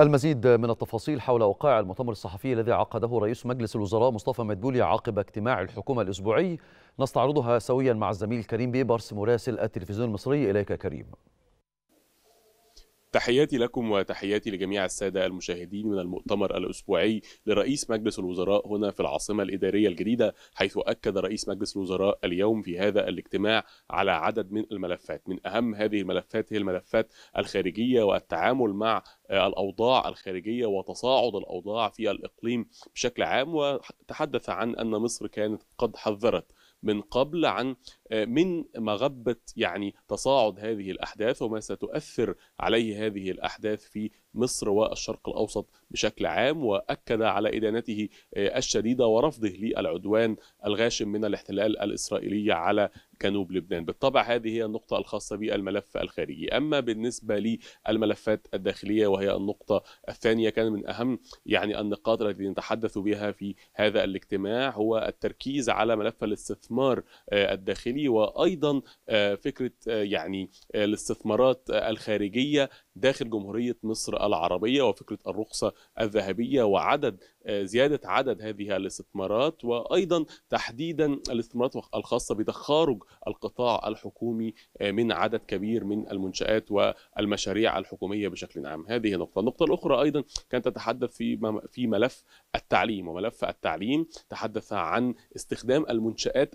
المزيد من التفاصيل حول وقائع المؤتمر الصحفي الذي عقده رئيس مجلس الوزراء مصطفى مدبولي عقب اجتماع الحكومة الأسبوعي نستعرضها سويا مع الزميل كريم بيبرس مراسل التلفزيون المصري إليك كريم تحياتي لكم وتحياتي لجميع السادة المشاهدين من المؤتمر الأسبوعي لرئيس مجلس الوزراء هنا في العاصمة الإدارية الجديدة حيث أكد رئيس مجلس الوزراء اليوم في هذا الاجتماع على عدد من الملفات من أهم هذه الملفات هي الملفات الخارجية والتعامل مع آه، الأوضاع الخارجية وتصاعد الأوضاع في الإقليم بشكل عام وتحدث عن أن مصر كانت قد حذرت من قبل عن آه، من مغبة يعني تصاعد هذه الأحداث وما ستؤثر عليه هذه الأحداث في مصر والشرق الأوسط بشكل عام وأكد على إدانته آه، الشديدة ورفضه للعدوان الغاشم من الاحتلال الإسرائيلي على جنوب لبنان بالطبع هذه هي النقطة الخاصة بالملف الخارجي أما بالنسبة للملفات الداخلية وهي النقطة الثانية كان من أهم يعني النقاط التي نتحدث بها في هذا الاجتماع هو التركيز على ملف الاستثمار آه، الداخلي الداخلي وايضا آه، فكره آه، يعني آه، الاستثمارات الخارجيه داخل جمهوريه مصر العربيه وفكره الرخصه الذهبيه وعدد زياده عدد هذه الاستثمارات وايضا تحديدا الاستثمارات الخاصه بتخارج القطاع الحكومي من عدد كبير من المنشات والمشاريع الحكوميه بشكل عام هذه نقطه النقطه الاخرى ايضا كانت تتحدث في في ملف التعليم وملف التعليم تحدث عن استخدام المنشات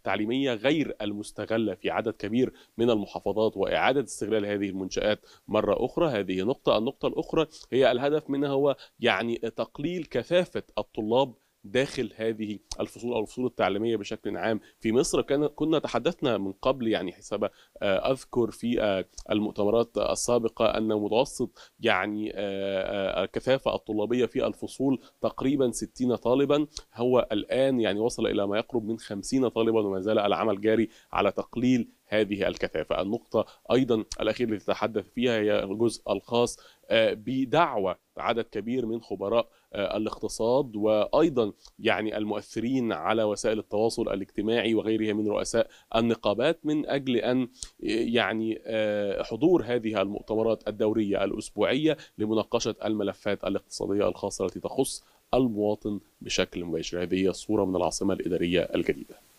التعليميه السكنية غير المستغلة في عدد كبير من المحافظات وإعادة استغلال هذه المنشآت مرة أخرى هذه نقطة النقطة الأخرى هي الهدف منها هو يعني تقليل كثافة الطلاب داخل هذه الفصول او الفصول التعليميه بشكل عام في مصر كان كنا تحدثنا من قبل يعني حسب آه، اذكر في آه، المؤتمرات السابقه ان متوسط يعني آه، الكثافه الطلابيه في الفصول تقريبا 60 طالبا هو الان يعني وصل الى ما يقرب من 50 طالبا وما زال العمل جاري على تقليل هذه الكثافه النقطه ايضا الاخير التي تتحدث فيها هي الجزء الخاص بدعوه عدد كبير من خبراء آه، الاقتصاد وايضا يعني المؤثرين على وسائل التواصل الاجتماعي وغيرها من رؤساء النقابات من اجل ان آه، يعني آه، حضور هذه المؤتمرات الدوريه الاسبوعيه لمناقشه الملفات الاقتصاديه الخاصه التي تخص المواطن بشكل مباشر هذه هي الصوره من العاصمه الاداريه الجديده